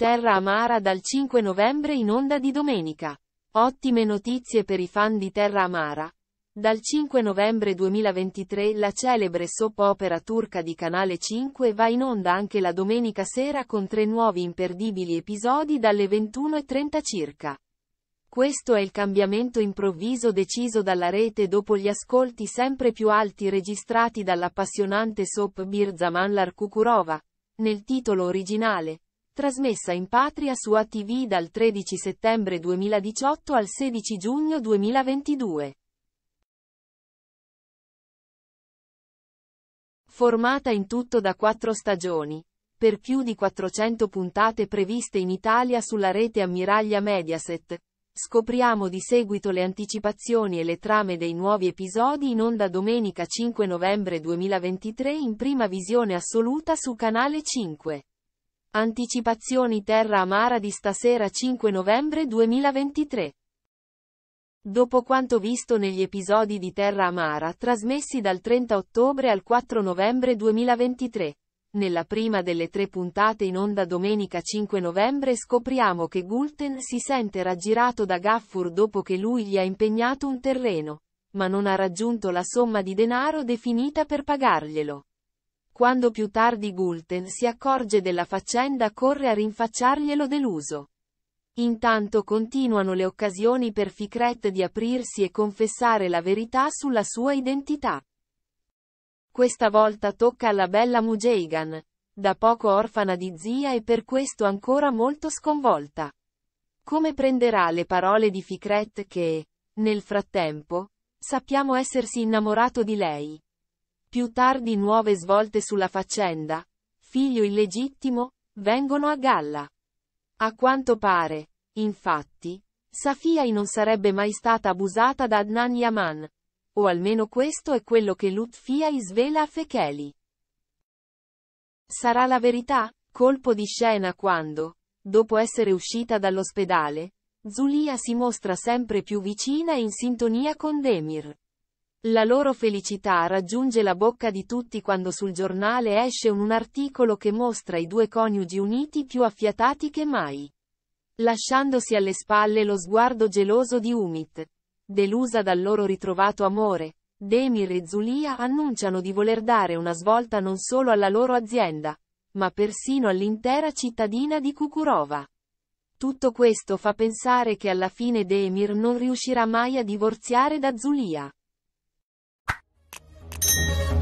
Terra Amara dal 5 novembre in onda di domenica. Ottime notizie per i fan di Terra Amara. Dal 5 novembre 2023 la celebre soap opera turca di Canale 5 va in onda anche la domenica sera con tre nuovi imperdibili episodi dalle 21.30 circa. Questo è il cambiamento improvviso deciso dalla rete dopo gli ascolti sempre più alti registrati dall'appassionante soap Birzaman Larkukurova. Nel titolo originale, trasmessa in patria su ATV dal 13 settembre 2018 al 16 giugno 2022. Formata in tutto da quattro stagioni, per più di 400 puntate previste in Italia sulla rete ammiraglia Mediaset, Scopriamo di seguito le anticipazioni e le trame dei nuovi episodi in onda domenica 5 novembre 2023 in prima visione assoluta su Canale 5. Anticipazioni Terra Amara di stasera 5 novembre 2023. Dopo quanto visto negli episodi di Terra Amara trasmessi dal 30 ottobre al 4 novembre 2023, nella prima delle tre puntate in onda domenica 5 novembre scopriamo che Gulten si sente raggirato da Gaffur dopo che lui gli ha impegnato un terreno, ma non ha raggiunto la somma di denaro definita per pagarglielo. Quando più tardi Gulten si accorge della faccenda corre a rinfacciarglielo deluso. Intanto continuano le occasioni per Fikret di aprirsi e confessare la verità sulla sua identità. Questa volta tocca alla bella Mujeigan, da poco orfana di zia e per questo ancora molto sconvolta. Come prenderà le parole di Fikret che, nel frattempo, sappiamo essersi innamorato di lei? Più tardi nuove svolte sulla faccenda, figlio illegittimo, vengono a galla. A quanto pare, infatti, Safiai non sarebbe mai stata abusata da Adnan Yaman. O almeno questo è quello che Lutfiai svela a Fecheli. Sarà la verità? Colpo di scena quando, dopo essere uscita dall'ospedale, Zulia si mostra sempre più vicina e in sintonia con Demir. La loro felicità raggiunge la bocca di tutti quando sul giornale esce un articolo che mostra i due coniugi uniti più affiatati che mai. Lasciandosi alle spalle lo sguardo geloso di Umit. Delusa dal loro ritrovato amore, Demir e Zulia annunciano di voler dare una svolta non solo alla loro azienda, ma persino all'intera cittadina di Kukurova. Tutto questo fa pensare che alla fine Demir non riuscirà mai a divorziare da Zulia. Thank you.